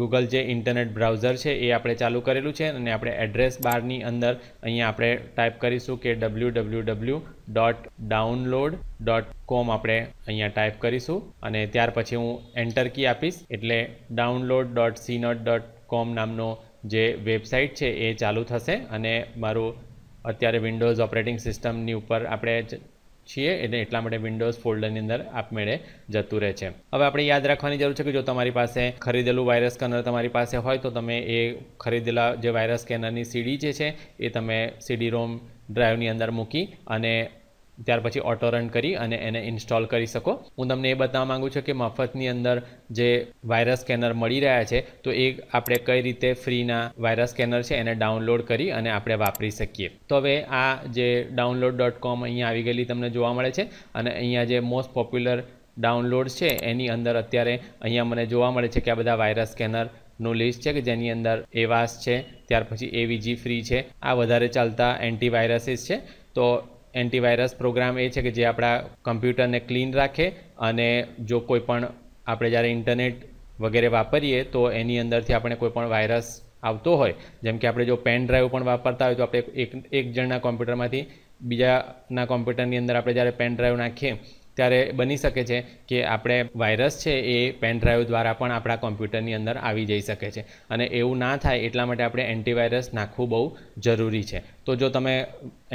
Google જે internet browser છે એ આપણે ચાલુ કરેલું છે અને આપણે એડ્રેસ બારની અંદર અહીંયા આપણે ટાઈપ કરીશું કે W W W dot download dot com આપણે અહીંયા ટાઈપ કરીશું અને ત્યાર પછી હું એન્ટર કી આપીશ એટલે download dot C net dot com નામનો જે વેબસાઇટ છે એ ચાલુ થશે અને મારું અત્યારે વિન્ડોઝ ઓપરેટિંગ સિસ્ટમની ઉપર આપણે છીએ એટલે એટલા માટે વિન્ડોઝ ફોલ્ડરની અંદર આપમેળે જતું રહે છે હવે આપણે યાદ રાખવાની જરૂર છે કે જો તમારી પાસે ખરીદેલું વાયરસ સ્કેનર તમારી પાસે હોય તો તમે એ ખરીદેલા જે વાયરસ સ્કેનરની સીડી જે છે એ તમે સીડી રોમ ડ્રાઈવની અંદર મૂકી અને ત્યાર પછી ઓટો રન કરી અને એને ઇન્સ્ટોલ કરી શકો હું તમને એ બતાવવા માગું છું કે મફતની અંદર જે વાયરસ સ્કેનર મળી રહ્યા છે તો એ આપણે કઈ રીતે ફ્રીના વાયરસ સ્કેનર છે એને ડાઉનલોડ કરી અને આપણે વાપરી શકીએ તો હવે આ જે ડાઉનલોડ ડોટ કોમ અહીંયા આવી ગયેલી તમને જોવા મળે છે અને અહીંયા જે મોસ્ટ પોપ્યુલર ડાઉનલોડ છે એની અંદર અત્યારે અહીંયા મને જોવા મળે છે કે આ બધા વાયરસ સ્કેનરનું લિસ્ટ છે કે જેની અંદર એવાસ છે ત્યાર પછી એવીજી ફ્રી છે આ વધારે ચાલતા એન્ટીવાયરસીસ છે તો એન્ટીવાયરસ પ્રોગ્રામ એ છે કે જે આપણા કમ્પ્યુટરને ક્લીન રાખે અને જો કોઈ પણ આપણે જ્યારે ઇન્ટરનેટ વગેરે વાપરીએ તો એની અંદરથી આપણે કોઈ પણ વાયરસ આવતો હોય જેમ કે આપણે જો પેન ડ્રાઈવ પણ વાપરતા હોય તો આપણે એક એક જણના કોમ્પ્યુટરમાંથી બીજાના કોમ્પ્યુટરની અંદર આપણે જ્યારે પેન ડ્રાઈવ નાખીએ ત્યારે બની શકે છે કે આપણે વાયરસ છે એ પેનડ્રાઈવ દ્વારા પણ આપણા કોમ્પ્યુટરની અંદર આવી જઈ શકે છે અને એવું ના થાય એટલા માટે આપણે એન્ટીવાયરસ નાખવું બહુ જરૂરી છે તો જો તમે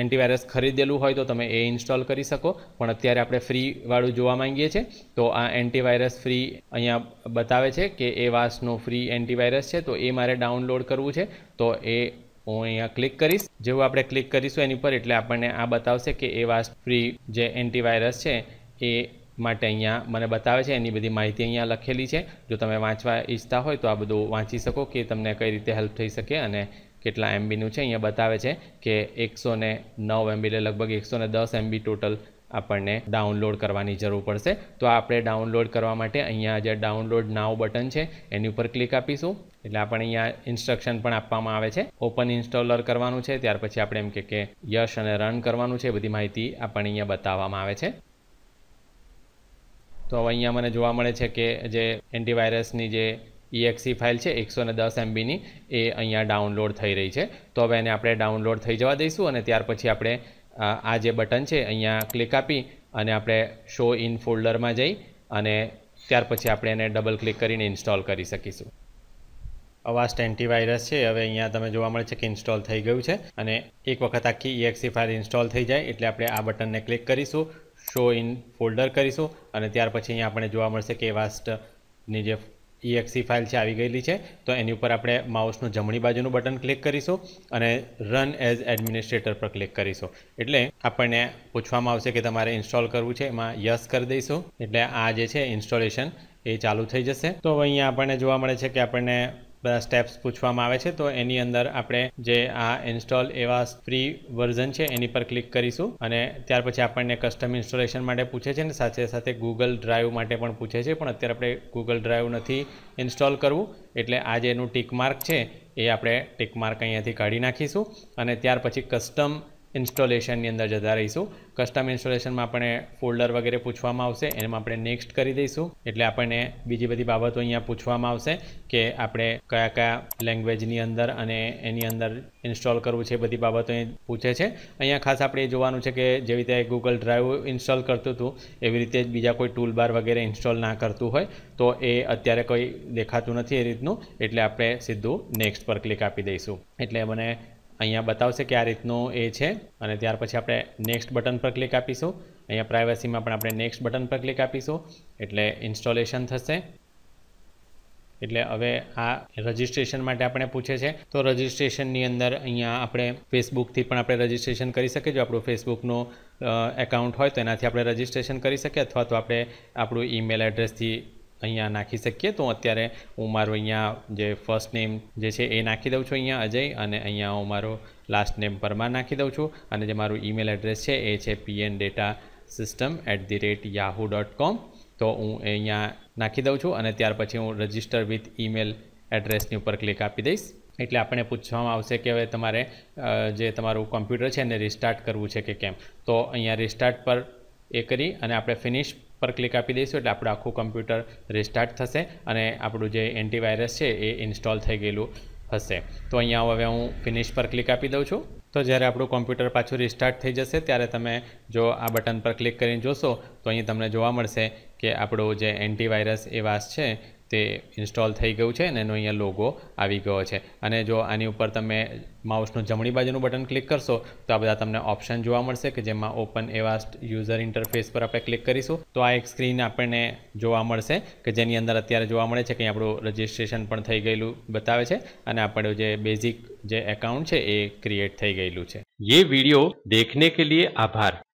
એન્ટીવાયરસ ખરીદેલું હોય તો તમે એ ઇન્સ્ટોલ કરી શકો પણ અત્યારે આપણે ફ્રીવાળું જોવા માંગીએ છીએ તો આ એન્ટીવાયરસ ફ્રી અહીંયા બતાવે છે કે એ વાસનું ફ્રી એન્ટીવાયરસ છે તો એ મારે ડાઉનલોડ કરવું છે તો એ હું અહીંયા ક્લિક કરીશ જેવું આપણે ક્લિક કરીશું એની પર એટલે આપણને આ બતાવશે કે એ વાસ ફ્રી જે એન્ટીવાયરસ છે એ માટે અહીંયા મને બતાવે છે એની બધી માહિતી અહીંયા લખેલી છે જો તમે વાંચવા ઈચ્છતા હોય તો આ બધું વાંચી શકો કે તમને કઈ રીતે હેલ્પ થઈ શકે અને કેટલા એમબીનું છે અહીંયા બતાવે છે કે એકસો ને નવ એમબી એટલે લગભગ એકસો ને દસ એમબી ટોટલ આપણને ડાઉનલોડ કરવાની જરૂર પડશે તો આપણે ડાઉનલોડ કરવા માટે અહીંયા જે ડાઉનલોડ નાવ બટન છે એની ઉપર ક્લિક આપીશું એટલે આપણે અહીંયા ઇન્સ્ટ્રક્શન પણ આપવામાં આવે છે ઓપન ઇન્સ્ટોલર કરવાનું છે ત્યાર પછી આપણે એમ કે યશ અને રન કરવાનું છે બધી માહિતી આપણને અહીંયા બતાવવામાં આવે છે તો હવે અહીંયા મને જોવા મળે છે કે જે એન્ટીવાયરસની જે ઈએક્સી ફાઇલ છે એકસો ને દસ એમબીની એ અહીંયા ડાઉનલોડ થઈ રહી છે તો હવે એને આપણે ડાઉનલોડ થઈ જવા દઈશું અને ત્યાર પછી આપણે આ જે બટન છે અહીંયા ક્લિક આપી અને આપણે શો ઇન ફોલ્ડરમાં જઈ અને ત્યાર પછી આપણે એને ડબલ ક્લિક કરીને ઇન્સ્ટોલ કરી શકીશું અવાસ્ટ એન્ટીવાયરસ છે હવે અહીંયા તમે જોવા મળે છે કે ઇન્સ્ટોલ થઈ ગયું છે અને એક વખત આખી ઈએક્સી ફાઇલ ઇન્સ્ટોલ થઈ જાય એટલે આપણે આ બટનને ક્લિક કરીશું શો ઇન ફોલ્ડર કરીશું અને ત્યાર પછી અહીંયા આપણે જોવા મળશે કે વાસ્ટની જે ઈએક્સી ફાઇલ છે આવી ગયેલી છે તો એની ઉપર આપણે માઉસનું જમણી બાજુનું બટન ક્લિક કરીશું અને રન એઝ એડમિનિસ્ટ્રેટર પર ક્લિક કરીશું એટલે આપણને પૂછવામાં આવશે કે તમારે ઇન્સ્ટોલ કરવું છે એમાં યસ કરી દઈશું એટલે આ જે છે ઇન્સ્ટોલેશન એ ચાલુ થઈ જશે તો અહીંયા આપણને જોવા મળે છે કે આપણને બધા સ્ટેપ્સ પૂછવામાં આવે છે તો એની અંદર આપણે જે આ ઇન્સ્ટોલ એવા ફ્રી વર્ઝન છે એની પર ક્લિક કરીશું અને ત્યાર પછી આપણને કસ્ટમ ઇન્સ્ટોલેશન માટે પૂછે છે અને સાથે સાથે ગૂગલ ડ્રાઈવ માટે પણ પૂછે છે પણ અત્યારે આપણે ગૂગલ ડ્રાઈવ નથી ઇન્સ્ટોલ કરવું એટલે આ જે એનું ટીકમાર્ક છે એ આપણે ટીકમાર્ક અહીંયાથી કાઢી નાખીશું અને ત્યાર પછી કસ્ટમ ઇન્સ્ટોલેશનની અંદર જતા રહીશું કસ્ટમ ઇન્સ્ટોલેશનમાં આપણે ફોલ્ડર વગેરે પૂછવામાં આવશે એમાં આપણે નેક્સ્ટ કરી દઈશું એટલે આપણને બીજી બધી બાબતો અહીંયા પૂછવામાં આવશે કે આપણે કયા કયા લેંગ્વેજની અંદર અને એની અંદર ઇન્સ્ટોલ કરવું છે બધી બાબતો પૂછે છે અહીંયા ખાસ આપણે એ જોવાનું છે કે જેવી રીતે ગૂગલ ડ્રાઈવ ઇન્સ્ટોલ કરતું હતું એવી રીતે જ બીજા કોઈ ટૂલ બાર વગેરે ઇન્સ્ટોલ ના કરતું હોય તો એ અત્યારે કોઈ દેખાતું નથી એ રીતનું એટલે આપણે સીધું નેક્સ્ટ પર ક્લિક આપી દઈશું એટલે મને અહીંયા બતાવશે કે આ રીતનો એ છે અને ત્યાર પછી આપણે નેક્સ્ટ બટન પર ક્લિક આપીશું અહીંયા પ્રાઇવસીમાં પણ આપણે નેક્સ્ટ બટન પર ક્લિક આપીશું એટલે ઇન્સ્ટોલેશન થશે એટલે હવે આ રજીસ્ટ્રેશન માટે આપણે પૂછે છે તો રજિસ્ટ્રેશનની અંદર અહીંયા આપણે ફેસબુકથી પણ આપણે રજીસ્ટ્રેશન કરી શકીએ જો આપણું ફેસબુકનું એકાઉન્ટ હોય તો એનાથી આપણે રજિસ્ટ્રેશન કરી શકીએ અથવા તો આપણે આપણું ઈમેલ એડ્રેસથી અહીંયા નાખી શકીએ તો અત્યારે હું મારું અહીંયા જે ફર્સ્ટ નેમ જે છે એ નાખી દઉં છું અહીંયા અજય અને અહીંયા હું મારો લાસ્ટ નેમ પરમાર નાખી દઉં છું અને જે મારું ઈમેલ એડ્રેસ છે એ છે PN data system at the rate Yahoo dot com તો હું અહીંયા નાખી દઉં છું અને ત્યાર પછી હું રજિસ્ટર વિથ ઈમેલ એડ્રેસની ઉપર ક્લિક આપી દઈશ એટલે આપણે પૂછવામાં આવશે કે હવે તમારે જે તમારું કોમ્પ્યુટર છે એને રિસ્ટાર્ટ કરવું છે કે કેમ તો અહીંયા રિસ્ટાર્ટ પર એ કરી અને આપણે ફિનિશ પર ક્લિક આપી દઈશું એટલે આપણું આખું કમ્પ્યુટર રિસ્ટાર્ટ થશે અને આપણું જે એન્ટીવાયરસ છે એ ઇન્સ્ટોલ થઈ ગયેલું હશે તો અહીંયા હવે હું ફિનિશ પર ક્લિક આપી દઉં છું તો જ્યારે આપણું કોમ્પ્યુટર પાછું રિસ્ટાર્ટ થઈ જશે ત્યારે તમે જો આ બટન પર ક્લિક કરીને જોશો તો અહીં તમને જોવા મળશે કે આપણો જે એન્ટીવાયરસ એ વાસ છે તે ઇન્સ્ટોલ થઈ ગયું છે અને એનો અહીંયા લોગો આવી ગયો છે અને જો આની ઉપર તમે માઉસનું જમણી બાજુનું બટન ક્લિક કરશો તો આ બધા તમને ઓપ્શન જોવા મળશે કે જેમાં ઓપન એવાસ્ટ યુઝર ઇન્ટરફેસ પર આપણે ક્લિક કરીશું તો આ એક સ્ક્રીન આપણને જોવા મળશે કે જેની અંદર અત્યારે જોવા મળે છે કે આપણું રજિસ્ટ્રેશન પણ થઈ ગયેલું બતાવે છે અને આપણું જે બેઝિક જે એકાઉન્ટ છે એ ક્રિએટ થઈ ગયેલું છે યે વિડીયો દેખને કે લીએ આભાર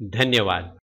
ધન્યવાદ